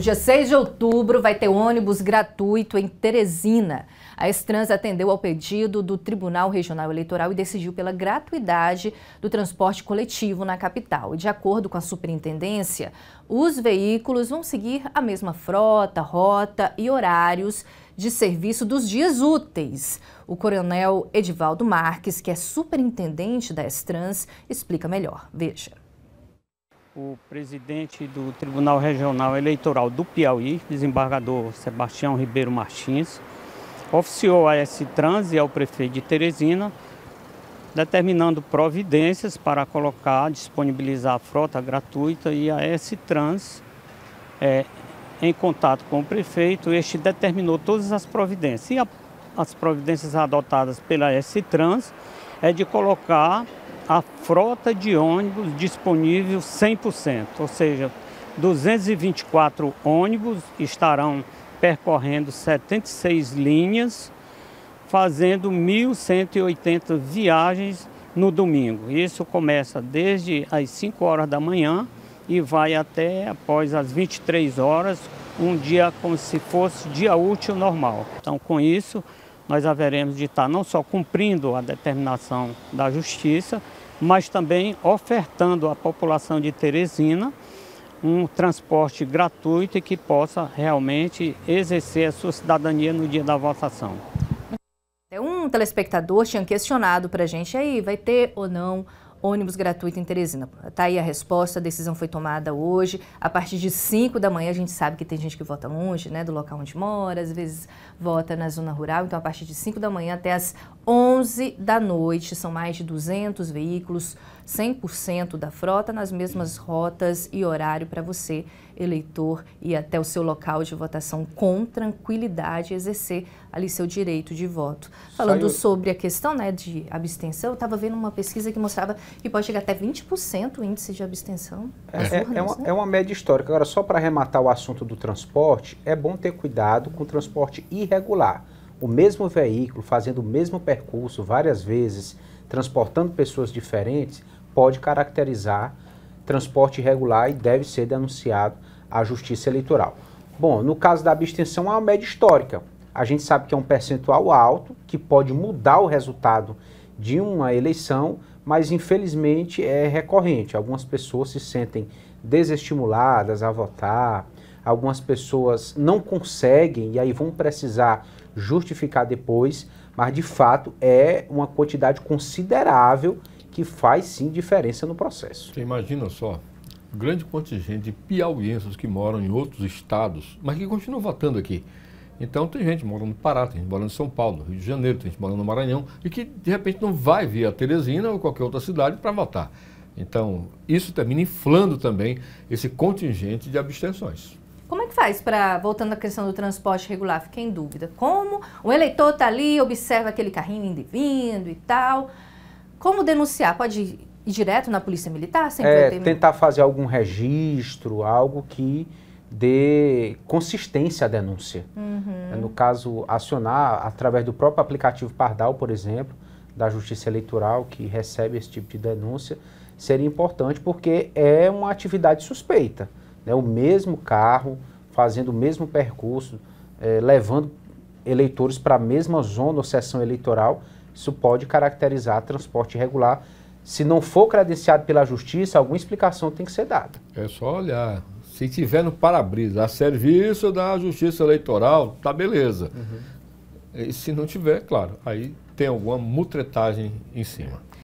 No dia 6 de outubro vai ter ônibus gratuito em Teresina. A Estrans atendeu ao pedido do Tribunal Regional Eleitoral e decidiu pela gratuidade do transporte coletivo na capital. E de acordo com a superintendência, os veículos vão seguir a mesma frota, rota e horários de serviço dos dias úteis. O coronel Edivaldo Marques, que é superintendente da Estrans, explica melhor. Veja o presidente do Tribunal Regional Eleitoral do Piauí, desembargador Sebastião Ribeiro Martins, oficiou a Trans e ao prefeito de Teresina, determinando providências para colocar, disponibilizar a frota gratuita e a S-Trans é, eh, em contato com o prefeito, este determinou todas as providências. E a, as providências adotadas pela S-Trans é de colocar a frota de ônibus disponível 100%, ou seja, 224 ônibus estarão percorrendo 76 linhas, fazendo 1.180 viagens no domingo. Isso começa desde as 5 horas da manhã e vai até após as 23 horas, um dia como se fosse dia útil normal. Então, com isso, nós haveremos de estar não só cumprindo a determinação da Justiça, mas também ofertando à população de Teresina um transporte gratuito e que possa realmente exercer a sua cidadania no dia da votação. É um telespectador tinha questionado para a gente aí, vai ter ou não ônibus gratuito em Teresina? Tá aí a resposta, a decisão foi tomada hoje. A partir de 5 da manhã, a gente sabe que tem gente que vota longe, né, do local onde mora, às vezes vota na zona rural. Então, a partir de 5 da manhã até as 11 11 da noite. São mais de 200 veículos, 100% da frota, nas mesmas rotas e horário para você, eleitor, ir até o seu local de votação com tranquilidade e exercer ali seu direito de voto. Falando Saiu. sobre a questão né, de abstenção, eu estava vendo uma pesquisa que mostrava que pode chegar até 20% o índice de abstenção. É, é, é urnas, é, uma, né? é uma média histórica. Agora, só para arrematar o assunto do transporte, é bom ter cuidado com o transporte irregular o mesmo veículo, fazendo o mesmo percurso várias vezes, transportando pessoas diferentes, pode caracterizar transporte irregular e deve ser denunciado à Justiça Eleitoral. Bom, no caso da abstenção, é uma média histórica. A gente sabe que é um percentual alto, que pode mudar o resultado de uma eleição, mas infelizmente é recorrente. Algumas pessoas se sentem desestimuladas a votar, algumas pessoas não conseguem e aí vão precisar justificar depois, mas de fato é uma quantidade considerável que faz sim diferença no processo. Você imagina só, grande contingente de piauienses que moram em outros estados, mas que continuam votando aqui. Então tem gente morando no Pará, tem gente morando em São Paulo, Rio de Janeiro, tem gente morando no Maranhão e que de repente não vai vir a Teresina ou qualquer outra cidade para votar. Então isso termina inflando também esse contingente de abstenções. Como é que faz para, voltando à questão do transporte regular, fiquei em dúvida. Como o eleitor está ali, observa aquele carrinho indo e vindo e tal. Como denunciar? Pode ir direto na polícia militar? Sem é, tentar fazer algum registro, algo que dê consistência à denúncia. Uhum. No caso, acionar através do próprio aplicativo Pardal, por exemplo, da Justiça Eleitoral, que recebe esse tipo de denúncia, seria importante porque é uma atividade suspeita né, o mesmo carro, fazendo o mesmo percurso, eh, levando eleitores para a mesma zona ou sessão eleitoral, isso pode caracterizar transporte irregular. Se não for credenciado pela justiça, alguma explicação tem que ser dada. É só olhar. Se tiver no para-brisa, a serviço da justiça eleitoral, tá beleza. Uhum. E se não tiver, claro, aí tem alguma mutretagem em cima.